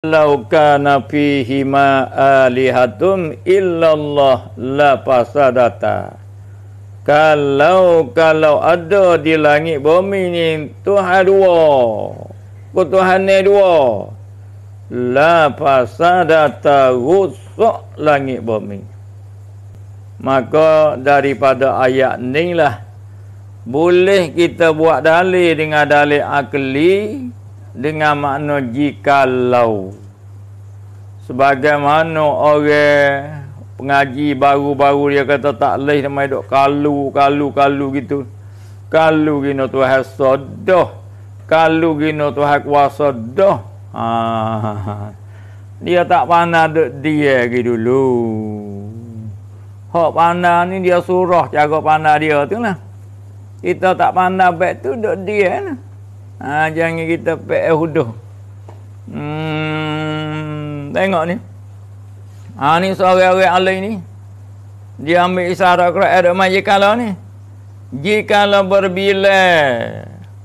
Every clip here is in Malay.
Lau kana fihi ma alihatum illallah la fasadata. Kalau kalau ada di langit bumi ni Tuhan dua. Ku Tuhan ni dua. La fasadata rusuk langit bumi. Maka daripada ayat ni lah boleh kita buat dalil dengan dalil akli dengan makna jikalau sebagaimana orang pengaji baru-baru dia kata tak leh nama hidup kalu kalu kalu gitu kalu gino Tuhan sedah kalu gino Tuhan kuasa dah ha, ha, ha, dia tak pandang duk dia lagi dulu hak pandang ni dia surah cara pandang dia tu lah kita tak pandang baik tu duk dia lah ha, jangan kita pek huduh hmm, tengok ni ha, ni seorang-orang alai ni dia ambil isyarat kerana ada majikala ni jikala berbila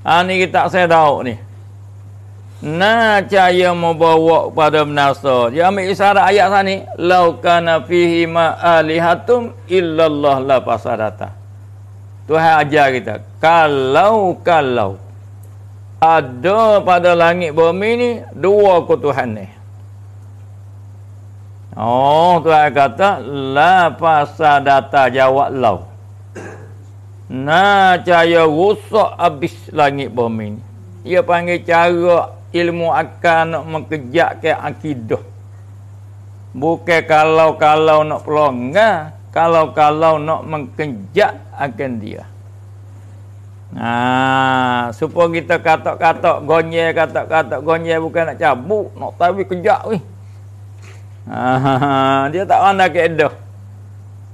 ha, ni kita sedau ni Na cahaya membawa pada menasa. Dia ambil isyarat ayat sana ni. Lau kana fihi ma'alihatum illallah la pasadata. Tuhan ajar kita. Kalau, kalau ada pada langit bumi ni dua kutuhan ni oh Tuhan kata la pasal data jawab lau na caya rusak habis langit bumi ni ia panggil cara ilmu akan nak mengejak ke akidah bukan kalau-kalau nak pelonggar kalau-kalau nak mengejak akan dia Ha, supaya kita katak-katak gonye katak-katak gonye bukan nak cabut, nak tawi kejak weh. Ha, dia tak pandai kaedah.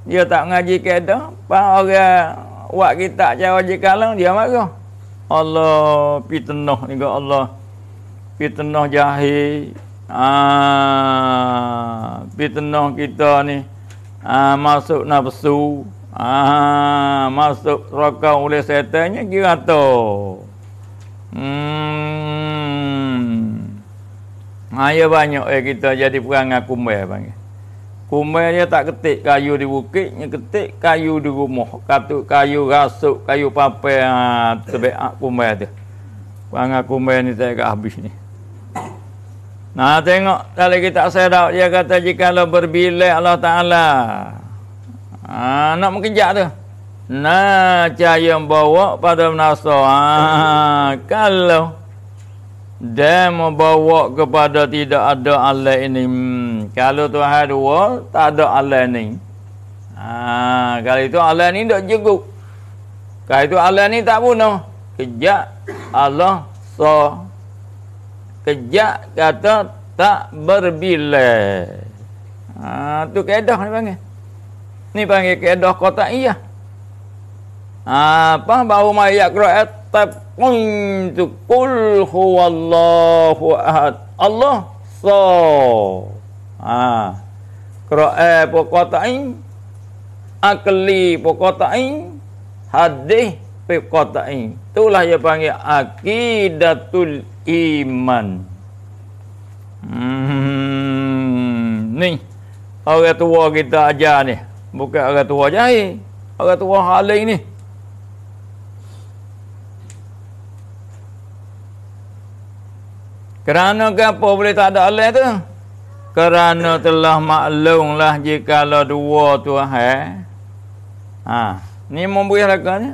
Dia tak ngaji kaedah, apa orang buat kita cara je kalang dia marah. Allah pi tenah Allah. Pi tenah jahil. Ha, pi kita ni. Ha, masuk nafsu. Ah, masuk roka oleh setannya kira tu. Hmm. Ayah banyak eh kita jadi perang kumbel panggil. Kumbel dia tak ketik kayu di bukitnya ketik kayu di rumah, kayu kayu rasuk, kayu papai ha, tebek kumbel tu. Perang kumbel ni saya tak habis ni. Nah tengok kalau kita sedap dia kata jika Allah berbilai Allah Ta'ala ha, nak mengejak tu nah cahaya bawa pada nasa ha, kalau dia membawa kepada tidak ada Allah ini hmm, kalau Tuhan dua tak ada Allah ini ha, kalau itu Allah ini tak cukup kalau itu Allah ini tak bunuh kejak Allah so kejak kata tak berbilai ha, tu kedah ni panggil Ni panggil kedah kota iya. Ha, apa bau mayak kroet tap untuk kul huwallahu ahad. Allah so. Ha. Kroe pokota ing akli pokota ing hadih pokota ing. Itulah yang panggil akidatul iman. Hmm. Ni. Orang tua kita ajar ni. Bukan orang tua jahil. Orang tua halik ni. Kerana apa boleh tak ada alih tu? Kerana telah maklum lah jika dua tu hai. Ha. Ni memberi harga ni.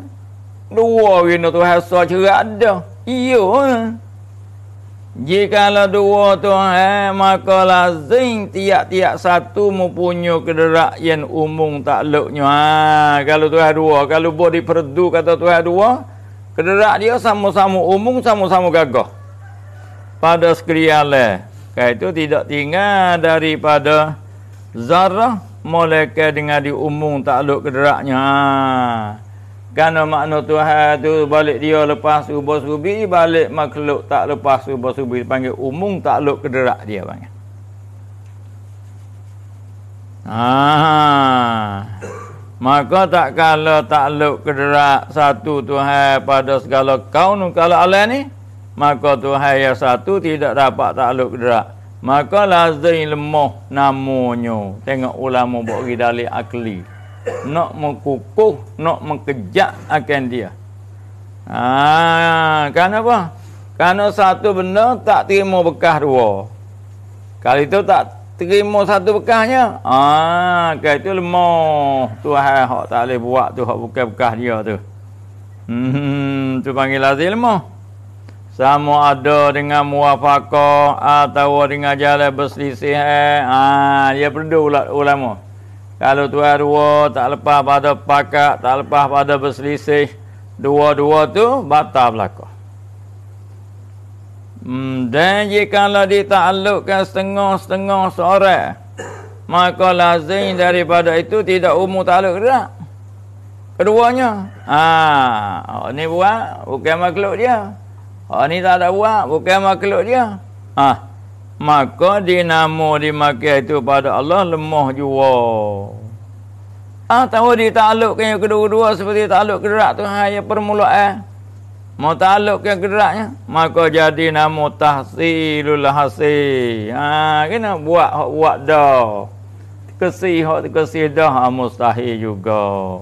Dua wina tu hasil cerak dah. Iyo. Jika Jikalau dua Tuhan eh, maka lazim tiap-tiap satu mempunyai kederak yang umum takluknya. Ha, kalau Tuhan dua, kalau boleh perdu kata Tuhan dua, kederak dia sama-sama umum, sama-sama gagah. Pada sekriale, eh, itu tidak tinggal daripada zarah mereka dengan diumum takluk kederaknya. Ha. Karena makna Tuhan tu balik dia lepas subuh subi balik makhluk tak lepas subuh subi panggil umum tak takluk kederak dia bang. Ah. Ha. Maka tak kala takluk kederak satu Tuhan pada segala nun kalau Allah ni maka Tuhan yang satu tidak dapat tak takluk kederak. Maka lazim lemah namonyo Tengok ulama buat dari akli nak mengukuh nak mengejak akan dia ha apa? kerana satu benda tak terima bekah dua kali tu tak terima satu bekahnya, ah, ha kan itu lemah tuhan hak tak boleh buat tu hak bukan bekah dia tu hmm tu panggil lazim lemah sama ada dengan muafakoh atau dengan jalan berselisih ah ha, dia perlu ulama kalau tuan dua tak lepas pada pakak, tak lepas pada berselisih, dua-dua tu batal berlaku. Hmm, dan jika ditakluqkan setengah-setengah sore, maka lazim daripada itu tidak umur takluk dah. Keduanya. Ah, ha, ini buat bukan makhluk dia. Ha, ini tak ada buat bukan makhluk dia. Ah, ha maka dinamo dimakai itu pada Allah lemah jua atau ah, ditalukkan yang kedua-dua seperti taluk gerak tu hanya permulaan eh? mau taluk talukkan geraknya maka jadi namo tahsilul hasi. ha kena buat buat dah kesih hak kesih dah ha, mustahil juga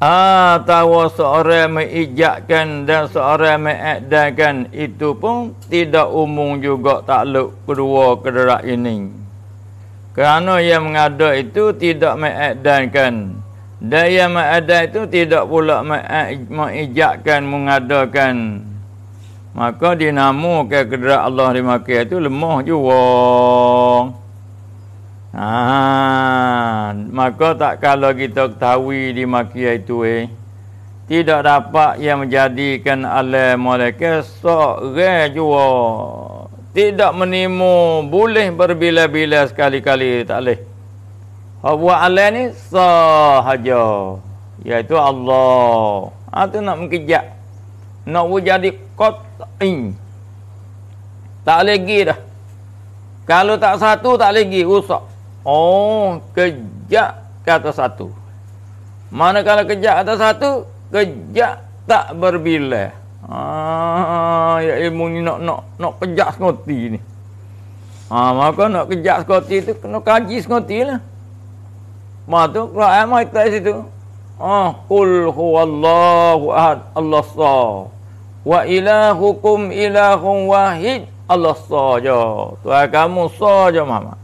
atau ah, seorang mengijakkan dan seorang mengedakan itu pun tidak umum juga tak takluk kedua kedera ini kerana yang mengada itu tidak mengedakan dan yang mengada itu tidak pula mengijakkan mengadakan maka dinamakan kedera Allah di makia itu lemah juga Ah, maka tak kalau kita ketahui di makia itu eh tidak dapat yang menjadikan alam mereka sok jua tidak menimu boleh berbila-bila sekali-kali tak leh hawa alam ni sahaja iaitu Allah atau ha, nak mengejak nak jadi qat'in tak lagi dah kalau tak satu tak lagi rusak oh kejap kejak ke atas satu. Manakala kejak atas satu, kejak tak berbila. Ah, ya ilmu ni nak nak nak kejak sekoti ni. Ah, maka nak kejak sekoti tu kena kaji sekoti lah. Ma tu kalau ayat mai tak situ. Ah, kul huwallahu ahad Allah sah. Wa ilahukum ilahum wahid Allah sah. Tuhan kamu sah je Muhammad.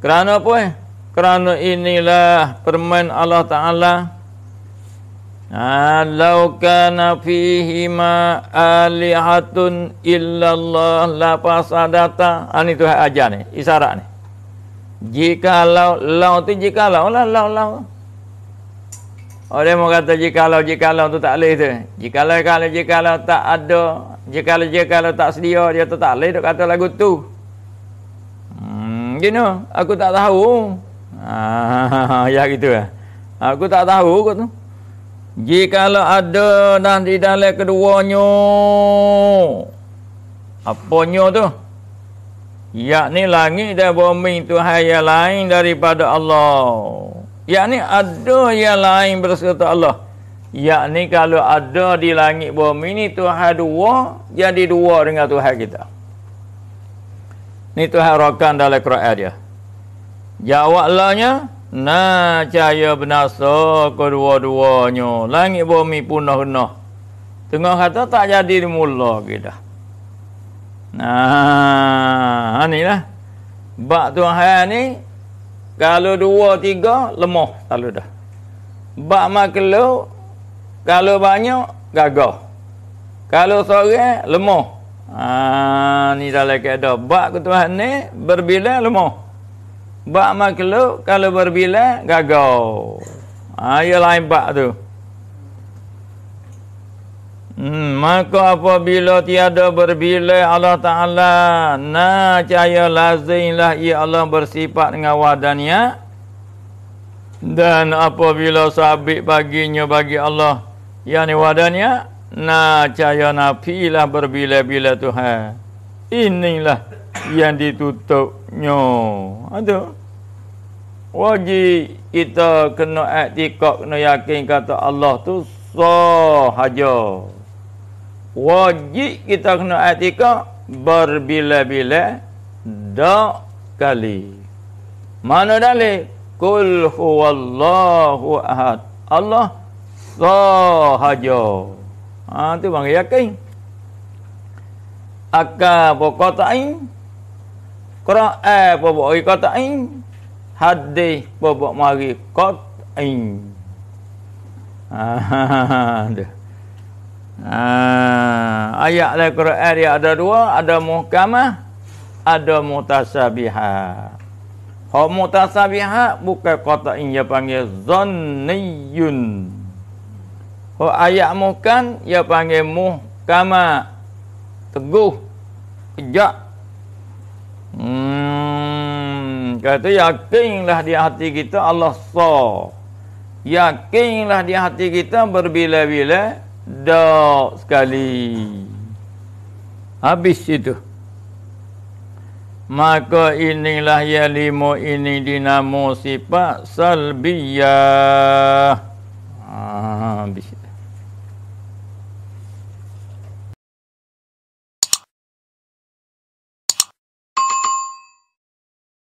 Kerana apa eh? Kerana inilah permain Allah Ta'ala. Alau kana fihi ma alihatun illallah la fasadata. Ani ah, tu ajar ni, isyarat ni. Jika lau lau tu jika lau lah lau lau. Orang oh, mau kata jika lau jika lau tu tak leh tu. Jika lau kalau jika lau tak ada, jika lau jika lau tak sedia dia tu tak leh dok kata lagu tu mungkin no. aku tak tahu ah, ya gitu lah. aku tak tahu kot tu jika ada nanti dalam keduanya apanya tu yakni langit dan bumi tu hanya lain daripada Allah yakni ada yang lain berserta Allah yakni kalau ada di langit bumi ni Tuhan dua jadi dua dengan Tuhan kita Ni tu harokan dalam Quran dia. Jawablahnya, na cahaya binasa kedua-duanya. Langit bumi punah-punah. Tengah kata tak jadi mula kita. Nah, ini lah. Bak Tuhan ni, kalau dua, tiga, lemah. Lalu dah. Bak makhluk, kalau banyak, gagah. Kalau sore, lemah. Ha, ni dalam keadaan. Bak ketuhan ni berbila lemah. Bak makhluk kalau berbila gagau, Ha, ya lain bak tu. Hmm, maka apabila tiada berbila Allah Ta'ala na cahaya lazimlah ia Allah bersifat dengan wadahnya dan apabila sabit baginya bagi Allah yang ni wadanya. Na caya nabi lah berbila-bila Tuhan Inilah yang ditutupnya Ada Wajib kita kena aktikak Kena yakin kata Allah tu Sahaja Wajib kita kena aktikak Berbila-bila Dak kali Mana dalih Kul huwallahu ahad Allah Sahaja Ha tu bang yakin. Aka bokotain Qura'a bobok kotain hadde bobok mari kotain. Ha ha ha. ayat dalam Qur'an dia ada dua, ada muhkamah, ada mutasabihah. Kalau mutasabihah bukan kotain dia panggil zanniyun. Ho oh, ayat muhkan ya panggil muh kama teguh tegak. Hmm, kata yakinlah di hati kita Allah sa. Yakinlah di hati kita berbila-bila do sekali. Habis itu. Maka inilah ya limo ini dinamo sifat salbiyah. Ah, habis itu.